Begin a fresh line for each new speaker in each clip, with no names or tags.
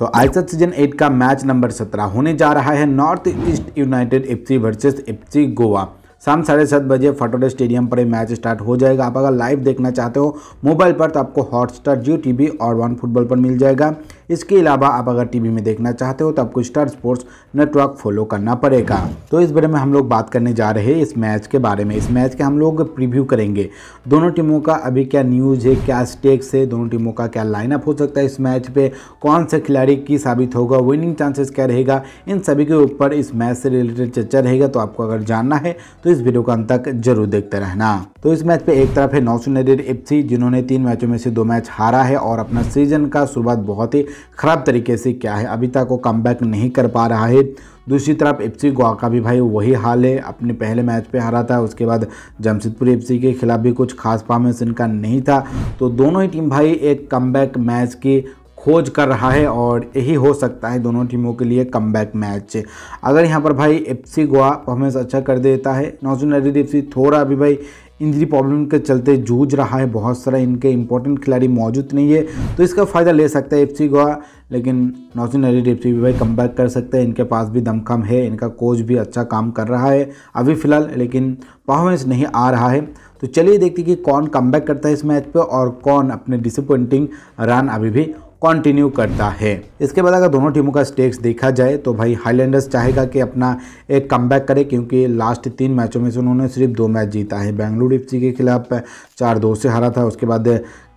तो आईसर season eight का मैच नंबर सत्रह होने जा रहा है North East United FC versus FC Goa शाम साढ़े सात बजे फटोडे स्टेडियम पर मैच स्टार्ट हो जाएगा आप अगर लाइव देखना चाहते हो मोबाइल पर तो आपको हॉटस्टार जियो वी और वन फुटबॉल पर मिल जाएगा इसके अलावा आप अगर टीवी में देखना चाहते हो तो आपको स्टार स्पोर्ट्स नेटवर्क फॉलो करना पड़ेगा तो इस बारे में हम लोग बात करने जा रहे हैं इस मैच के बारे में इस मैच के हम लोग प्रिव्यू करेंगे दोनों टीमों का अभी क्या न्यूज़ है क्या स्टेक्स है दोनों टीमों का क्या लाइनअप हो सकता है इस मैच पर कौन सा खिलाड़ी की साबित होगा विनिंग चांसेस क्या रहेगा इन सभी के ऊपर इस मैच से रिलेटेड चर्चा रहेगा तो आपको अगर जानना है तो इस वीडियो का अंत तक जरूर देखते रहना तो इस मैच पे एक तरफ है नौसुन एफ जिन्होंने तीन मैचों में से दो मैच हारा है और अपना सीजन का शुरुआत बहुत ही ख़राब तरीके से क्या है अभी तक वो कम नहीं कर पा रहा है दूसरी तरफ एफसी गोवा का भी भाई वही हाल है अपने पहले मैच पे हारा था उसके बाद जमशेदपुर एफसी के खिलाफ भी कुछ खास परफॉर्मेंस इनका नहीं था तो दोनों ही टीम भाई एक कम मैच की खोज कर रहा है और यही हो सकता है दोनों टीमों के लिए कम मैच अगर यहाँ पर भाई एफ गोवा परफॉर्मेंस अच्छा कर देता है नौजुन अजीद एफ थोड़ा भी भाई इंजरी प्रॉब्लम के चलते जूझ रहा है बहुत सारा इनके इंपॉर्टेंट खिलाड़ी मौजूद नहीं है तो इसका फ़ायदा ले सकता है एफ गोवा लेकिन नौसिन अली डिप्टी भी भाई कम कर सकते हैं इनके पास भी दमखम है इनका कोच भी अच्छा काम कर रहा है अभी फ़िलहाल लेकिन परफॉर्मेंस नहीं आ रहा है तो चलिए देखते कि कौन कम करता है इस मैच पर और कौन अपने डिसअपॉइंटिंग रन अभी भी कंटिन्यू करता है इसके बाद अगर दोनों टीमों का स्टेक्स देखा जाए तो भाई हाईलैंडर्स चाहेगा कि अपना एक कम करे क्योंकि लास्ट तीन मैचों में से उन्होंने सिर्फ दो मैच जीता है बेंगलुरु एफ के खिलाफ चार दो से हारा था उसके बाद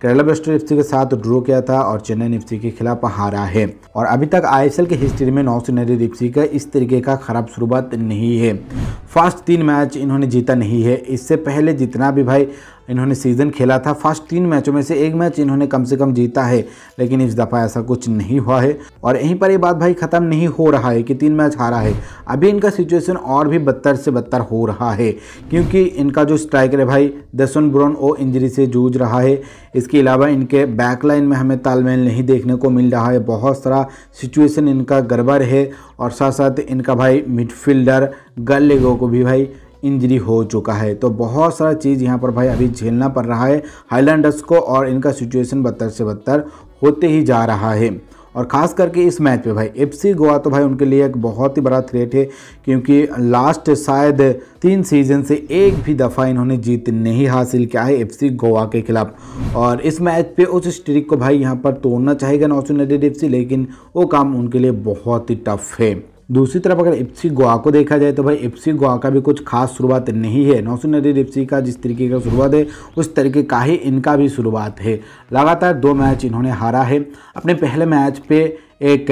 केरला ब्लास्टर एफ के साथ ड्रॉ किया था और चेन्नई एफ के खिलाफ हारा है और अभी तक एल के हिस्ट्री में नौ सीनरी एफसी का इस तरीके का खराब शुरुआत नहीं है फर्स्ट तीन मैच इन्होंने जीता नहीं है इससे पहले जितना भी भाई इन्होंने सीज़न खेला था फर्स्ट तीन मैचों में से एक मैच इन्होंने कम से कम जीता है लेकिन इस दफ़ा ऐसा कुछ नहीं हुआ है और यहीं पर ये बात भाई ख़त्म नहीं हो रहा है कि तीन मैच हारा है अभी इनका सिचुएशन और भी बदतर से बदतर हो रहा है क्योंकि इनका जो स्ट्राइकर है भाई दसन ब्रोन ओ इंजरी से जूझ रहा है इसके इसके अलावा इनके बैकलाइन में हमें तालमेल नहीं देखने को मिल रहा है बहुत सारा सिचुएशन इनका गड़बड़ है और साथ साथ इनका भाई मिडफील्डर गलेगो को भी भाई इंजरी हो चुका है तो बहुत सारा चीज़ यहाँ पर भाई अभी झेलना पड़ रहा है हाईलैंडर्स को और इनका सिचुएशन बदतर से बदतर होते ही जा रहा है और ख़ास करके इस मैच पे भाई एफसी गोवा तो भाई उनके लिए एक बहुत ही बड़ा थ्रेट है क्योंकि लास्ट शायद तीन सीजन से एक भी दफ़ा इन्होंने जीत नहीं हासिल किया है एफसी गोवा के खिलाफ और इस मैच पे उस स्ट्रिक को भाई यहाँ पर तोड़ना चाहेगा नौसुन एफ लेकिन वो काम उनके लिए बहुत ही टफ है दूसरी तरफ अगर एफसी गोवा को देखा जाए तो भाई एफसी गोवा का भी कुछ खास शुरुआत नहीं है नौसुन नदी एफसी का जिस तरीके का शुरुआत है उस तरीके का ही इनका भी शुरुआत है लगातार दो मैच इन्होंने हारा है अपने पहले मैच पे एक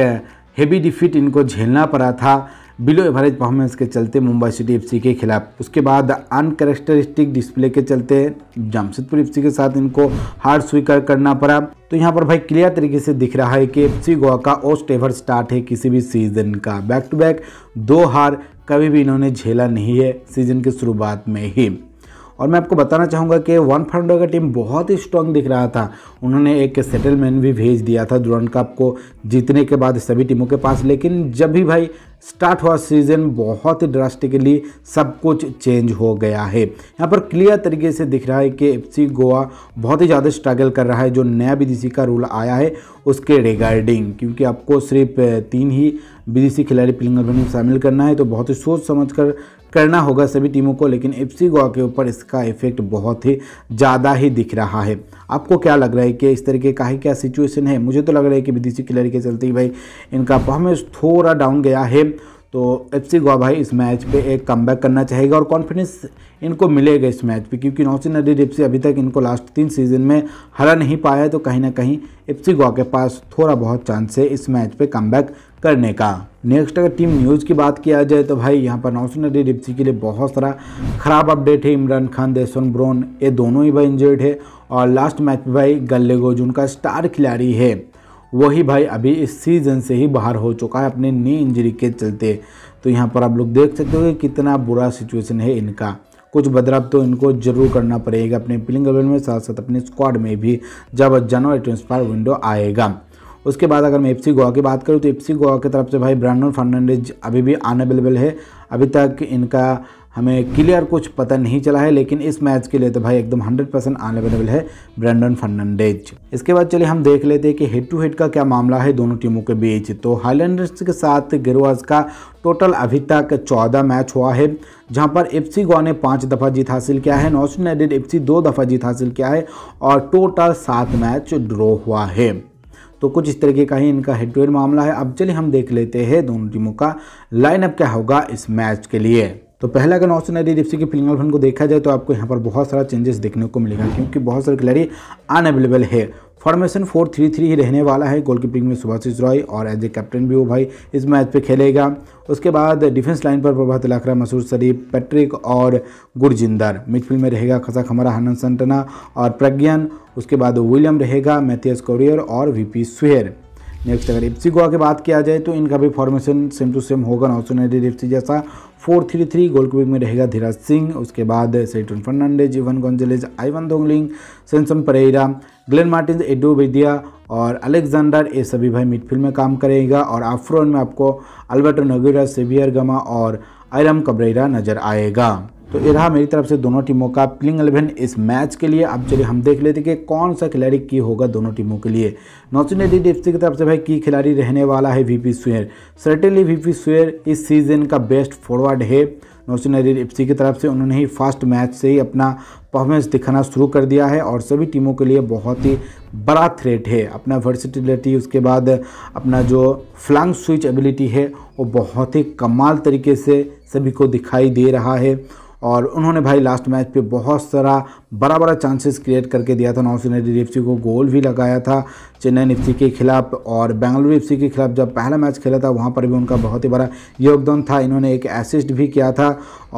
हेवी डिफीट इनको झेलना पड़ा था बिलो एवरेज परफॉर्मेंस के चलते मुंबई सिटी एफसी के खिलाफ उसके बाद अनकरेक्टरिस्टिक डिस्प्ले के चलते जमशेदपुर एफसी के साथ इनको हार स्वीकार करना पड़ा तो यहाँ पर भाई क्लियर तरीके से दिख रहा है कि एफसी गोवा का ओस्ट एवर स्टार्ट है किसी भी सीजन का बैक टू बैक दो हार कभी भी इन्होंने झेला नहीं है सीजन की शुरुआत में ही और मैं आपको बताना चाहूँगा कि वन फंडो का टीम बहुत ही स्ट्रांग दिख रहा था उन्होंने एक सेटलमेंट भी भेज दिया था दुरंड कप को जीतने के बाद सभी टीमों के पास लेकिन जब भी भाई स्टार्ट हुआ सीजन बहुत ही ड्रास्टिकली सब कुछ चेंज हो गया है यहाँ पर क्लियर तरीके से दिख रहा है कि एफसी गोवा बहुत ही ज़्यादा स्ट्रगल कर रहा है जो नया विदेशी का रूल आया है उसके रिगार्डिंग क्योंकि आपको सिर्फ तीन ही विदेशी खिलाड़ी प्लिंग में शामिल करना है तो बहुत ही सोच समझ कर करना होगा सभी टीमों को लेकिन एफ गोवा के ऊपर इसका इफेक्ट बहुत ही ज़्यादा ही दिख रहा है आपको क्या लग रहा है कि इस तरीके का ही क्या सिचुएशन है मुझे तो लग रहा है कि विदेशी खिलाड़ी के चलते ही भाई इनका परफॉर्मेंस थोड़ा डाउन गया है तो एफ सी गोवा भाई इस मैच पे एक कम करना चाहेगा और कॉन्फिडेंस इनको मिलेगा इस मैच पे क्योंकि नौसिन नदी एफ अभी तक इनको लास्ट तीन सीजन में हरा नहीं पाया तो कहीं ना कहीं एफ सी गोवा के पास थोड़ा बहुत चांस है इस मैच पे कम करने का नेक्स्ट अगर टीम न्यूज़ की बात किया जाए तो भाई यहाँ पर नौसिन नदी डिप्सी के लिए बहुत सारा ख़राब अपडेट है इमरान खान देसन ब्रोन ये दोनों ही भाई इंजर्ड है और लास्ट मैच में भाई गल्ले गोज उनका स्टार खिलाड़ी है वही भाई अभी इस सीज़न से ही बाहर हो चुका है अपने नी इंजरी के चलते तो यहाँ पर आप लोग देख सकते हो कि कितना बुरा सिचुएशन है इनका कुछ बदलाव तो इनको जरूर करना पड़ेगा अपने प्लिंग एवन में साथ साथ अपने स्क्वाड में भी जब जनवरी ट्रांसफर विंडो आएगा उसके बाद अगर मैं एफ गोवा की बात करूँ तो एफ गोवा की तरफ से भाई ब्रांडन फर्नांडेज अभी भी अनअवेलेबल है अभी तक इनका हमें क्लियर कुछ पता नहीं चला है लेकिन इस मैच के लिए तो भाई एकदम 100 परसेंट अनबल है ब्रेंडन फर्नांडेज इसके बाद चलिए हम देख लेते हैं कि हेड टू हेड का क्या मामला है दोनों टीमों के बीच तो हाईलैंडर्स के साथ गिरोज का टोटल अभी तक चौदह मैच हुआ है जहां पर एफ सी ने पाँच दफ़ा जीत हासिल किया है नॉर्थ यूनाइटेड एफ दो दफ़ा जीत हासिल किया है और टोटल सात मैच ड्रॉ हुआ है तो कुछ इस तरीके का ही इनका हेड टू हेड मामला है अब चलिए हम देख लेते हैं दोनों टीमों का लाइनअप क्या होगा इस मैच के लिए तो पहला अगर ऑप्शन है डीडीएफसी के फिलिंग फंड को देखा जाए तो आपको यहाँ पर बहुत सारा चेंजेस देखने को मिलेगा क्योंकि बहुत सारे खिलाड़ी अनअवेलेबल है फॉर्मेशन फोर थ्री थ्री ही रहने वाला है गोलकीपिंग में सुभाषिष रॉय और एज ए कैप्टन भी वो भाई इस मैच पे खेलेगा उसके बाद डिफेंस लाइन पर प्रभात लाखरा मसूर शरीफ पैट्रिक और गुरजिंदर मिडफील्ड में रहेगा खसा खमरा हनन संटना और प्रज्ञान उसके बाद विलियम रहेगा मैथियस कोरियर और वीपी पी नेक्स्ट अगर एफ गोवा की बात किया जाए तो इनका भी फॉर्मेशन सेम टू सेम होगा सौ नाइन एफ जैसा फोर थ्री थ्री गोलकीपिंग में रहेगा धीराज सिंह उसके बाद Seriton Fernandes Ivan Gonzalez Ivan दोंगलिंग सेंसन परेरा ग्लेन मार्टिन एडो बेदिया और अलेक्जेंडर ये सभी भाई मिडफील्ड में काम करेगा और आफ्रोन में आपको अल्बर्टो नगेरा सेवियर गमा और आयरम कब्रेरा नजर आएगा तो ये रहा मेरी तरफ से दोनों टीमों का प्लिंग एलेवन इस मैच के लिए अब चलिए हम देख लेते हैं कि कौन सा खिलाड़ी की होगा दोनों टीमों के लिए नौचिने डी डी की तरफ से भाई की खिलाड़ी रहने वाला है वीपी सुयर सर्टेनली वीपी सुयर इस सीजन का बेस्ट फॉरवर्ड है नौचिन अरीर एफसी की तरफ से उन्होंने ही फर्स्ट मैच से ही अपना परफॉर्मेंस दिखाना शुरू कर दिया है और सभी टीमों के लिए बहुत ही बड़ा थ्रेट है अपना वर्सिटिलिटी उसके बाद अपना जो फ्लंग स्विच एबिलिटी है वो बहुत ही कमाल तरीके से सभी को दिखाई दे रहा है और उन्होंने भाई लास्ट मैच पे बहुत सारा बड़ा बड़ा चांसेस क्रिएट करके दिया था नौसेना एफ को गोल भी लगाया था चेन्नई निफ्टी के खिलाफ और बेंगलुरु एफ के खिलाफ जब पहला मैच खेला था वहाँ पर भी उनका बहुत ही बड़ा योगदान था इन्होंने एक असिस्ट भी किया था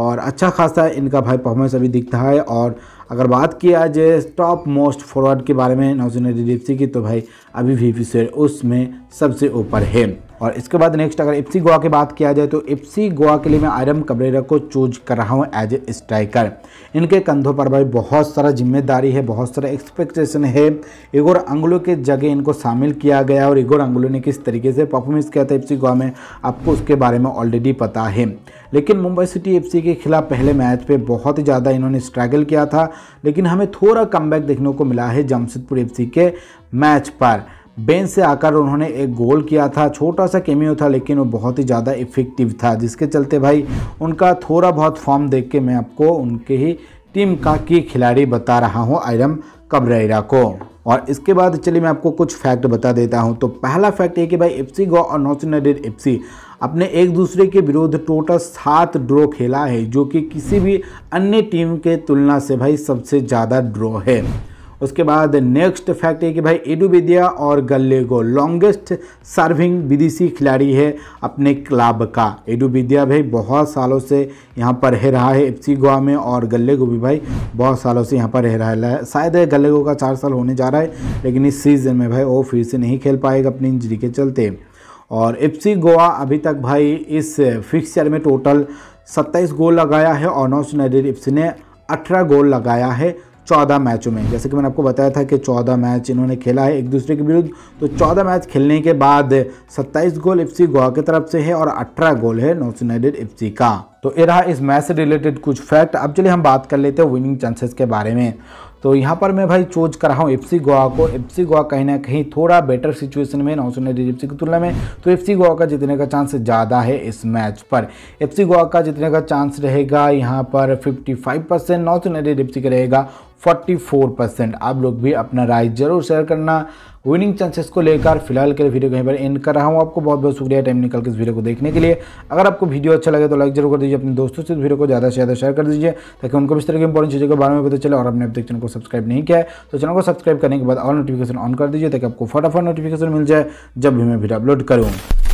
और अच्छा खासा इनका भाई परफॉर्मेंस अभी दिखता है और अगर बात किया जाए टॉप मोस्ट फॉरवर्ड के बारे में नौसेना एफ की तो भाई अभी भी उसमें सबसे ऊपर है और इसके बाद नेक्स्ट अगर इप्सी गोवा की बात किया जाए तो इप्सी गोवा के लिए मैं आयरम कबरेरा को चूज कर रहा हूँ एज ए स्ट्राइकर इनके कंधों पर भाई बहुत सारा जिम्मेदारी है बहुत सारा एक्सपेक्टेशन है इगोर अंगुलों के जगह इनको शामिल किया गया और इगोर अंगुलों ने किस तरीके से परफॉर्मेंस किया था एफ गोवा में आपको उसके बारे में ऑलरेडी पता है लेकिन मुंबई सिटी एफ के खिलाफ पहले मैच पर बहुत ज़्यादा इन्होंने स्ट्रगल किया था लेकिन हमें थोड़ा कम देखने को मिला है जमशेदपुर एफ के मैच पर बेंच से आकर उन्होंने एक गोल किया था छोटा सा केमियो था लेकिन वो बहुत ही ज़्यादा इफेक्टिव था जिसके चलते भाई उनका थोड़ा बहुत फॉर्म देख के मैं आपको उनके ही टीम का की खिलाड़ी बता रहा हूँ आयरम कब्रेरा को और इसके बाद चलिए मैं आपको कुछ फैक्ट बता देता हूँ तो पहला फैक्ट ये कि भाई एफसी गो और नॉर्थ यूनाइटेड एफसी अपने एक दूसरे के विरुद्ध टोटल सात ड्रॉ खेला है जो कि किसी भी अन्य टीम के तुलना से भाई सबसे ज़्यादा ड्रॉ है उसके बाद नेक्स्ट फैक्ट है कि भाई एडू विद्या और गल्लेगो लॉन्गेस्ट सर्विंग विदेशी खिलाड़ी है अपने क्लब का एडू विद्या भाई बहुत सालों से यहाँ पर रह रहा है एफसी गोवा में और गल्लेगो भी भाई बहुत सालों से यहाँ पर रह रहा है शायद गल्लेगो का चार साल होने जा रहा है लेकिन इस सीज़न में भाई वो फिर से नहीं खेल पाएगा अपनी इंजरी के चलते और एफसी गोवा अभी तक भाई इस फिक्सचर में टोटल 27 गोल लगाया है और नौ सुनाइडेड एफ ने 18 गोल लगाया है चौदह मैचों में जैसे कि मैंने आपको बताया था कि चौदह मैच इन्होंने खेला है एक दूसरे के विरुद्ध तो चौदह मैच खेलने के बाद सत्ताईस गोल सी गोवा की तरफ से है और अठारह गोल है नोसनाइडेड सी का तो ये रहा इस मैच से रिलेटेड कुछ फैक्ट अब चलिए हम बात कर लेते हैं विनिंग चांसेस के बारे में तो यहाँ पर मैं भाई चूज कर रहा हूँ एफ गोवा को एफ गोवा कहीं ना कहीं थोड़ा बेटर सिचुएशन में नौ सौ एफसी की तुलना में तो एफ गोवा का जीतने का चांस ज़्यादा है इस मैच पर एफ गोवा का जीतने का चांस रहेगा यहाँ पर 55 परसेंट नौ सौ एफसी का रहेगा 44 परसेंट आप लोग भी अपना राय जरूर शेयर करना विनिंग चांसेस को लेकर फिलहाल के लिए वीडियो कहीं पर एंड कर रहा हूँ आपको बहुत बहुत शुक्रिया टाइम निकल के इस वीडियो को देखने के लिए अगर आपको वीडियो अच्छा लगे तो लाइक जरूर कर दीजिए अपने दोस्तों से वीडियो को ज़्यादा से ज़्यादा शेयर कर दीजिए ताकि उनको इस तरह की इंपॉर्टेंट चीज़ों के बारे में पता चले और अपने तक चैनल को सब्सक्राइब नहीं किया है तो चैनल को सब्सक्राइब करने के बाद और नोटिफिकेशन ऑन कर दीजिए ताकि आपको फटाफट नोटिफिकेशन मिल जाए जब भी मैं वीडियो अपलोड करूँ